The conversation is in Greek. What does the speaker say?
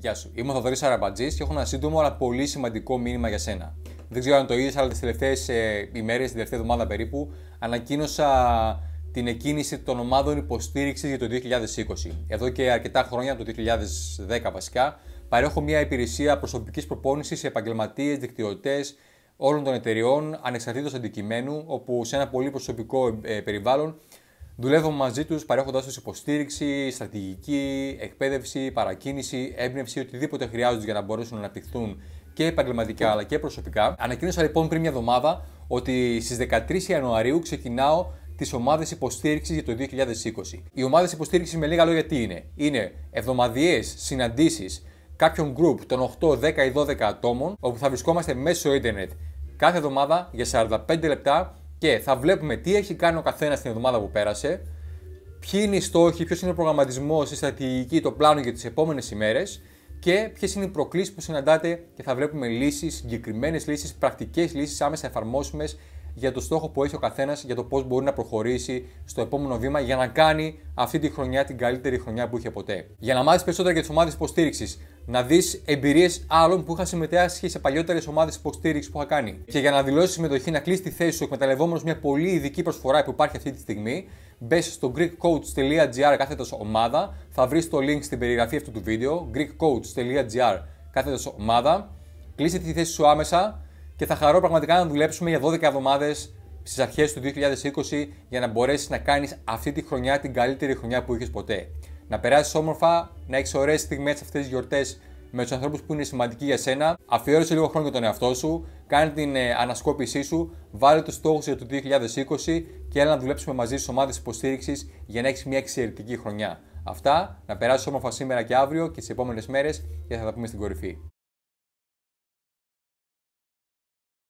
Γεια σου, είμαι ο Θοδωρής Αραμπατζής και έχω ένα σύντομο αλλά πολύ σημαντικό μήνυμα για σένα. Δεν ξέρω αν το είδες, αλλά τις τελευταίες ε, ημέρες, την τελευταία εβδομάδα περίπου, ανακοίνωσα την εκκίνηση των ομάδων υποστήριξης για το 2020. Εδώ και αρκετά χρόνια, από το 2010 βασικά, παρέχω μια υπηρεσία προσωπικής προπόνησης σε επαγγελματίες, δικτυωτές όλων των εταιριών, ανεξαρτήτως αντικειμένου, όπου σε ένα πολύ προσωπικό ε, περιβάλλον Δουλεύω μαζί τους παρέχοντα τους υποστήριξη, στρατηγική, εκπαίδευση, παρακίνηση, έμπνευση, οτιδήποτε χρειάζονται για να μπορέσουν να αναπτυχθούν και επαγγελματικά αλλά και προσωπικά. Ανακοίνωσα λοιπόν πριν μια εβδομάδα ότι στις 13 Ιανουαρίου ξεκινάω τις ομάδες υποστήριξης για το 2020. Οι ομάδες υποστήριξης με λίγα λόγια τι είναι. Είναι εβδομαδιαίες συναντήσεις κάποιων group των 8, 10 ή 12 ατόμων, όπου θα βρισκόμαστε μέσω ίντερνετ κάθε εβδομάδα για 45 λεπτά και θα βλέπουμε τι έχει κάνει ο καθένας την εβδομάδα που πέρασε, ποιοι είναι οι στόχοι, ποιος είναι ο προγραμματισμός, η στρατηγική, το πλάνο για τις επόμενες ημέρες και ποιες είναι οι προκλήσεις που συναντάτε και θα βλέπουμε λύσεις, συγκεκριμένες λύσεις, πρακτικές λύσεις άμεσα εφαρμόσιμες για το στόχο που έχει ο καθένας για το πώς μπορεί να προχωρήσει στο επόμενο βήμα για να κάνει αυτή τη χρονιά την καλύτερη χρονιά που είχε ποτέ. Για να μάθεις περισσότερα για τις ομάδες υποστήριξης να δεις εμπειρίες άλλων που είχαν συμμετέχει σε παλιότερες ομάδες υποστήριξη που είχα κάνει. Και για να δηλώσεις συμμετοχή, να κλείσεις τη θέση σου εκμεταλλευόμενος μια πολύ ειδική προσφορά που υπάρχει αυτή τη στιγμή, μπες στο GreekCoach.gr κάθετος ομάδα. Θα βρεις το link στην περιγραφή αυτού του βίντεο. GreekCoach.gr κάθετος ομάδα. Κλείσε τη θέση σου άμεσα και θα χαρώ πραγματικά να δουλέψουμε για 12 εβδομάδες στις αρχές του 2020 για να μπορέσεις να κάνεις αυτή τη χρονιά την καλύτερη χρονιά που είχες ποτέ να περάσεις όμορφα, να έχεις ωραίες στιγμές αυτές τις γιορτές με τους ανθρώπους που είναι σημαντικοί για σένα. Αφιέρωσε λίγο χρόνο για τον εαυτό σου, κάνε την ε, ανασκόπησή σου, βάλε τους στόχους για το 2020 και έλα να δουλέψουμε μαζί στις ομάδες υποστήριξης για να έχεις μια εξαιρετική χρονιά. Αυτά, να περάσεις όμορφα σήμερα και αύριο και τις επόμενες μέρες και θα τα πούμε στην κορυφή.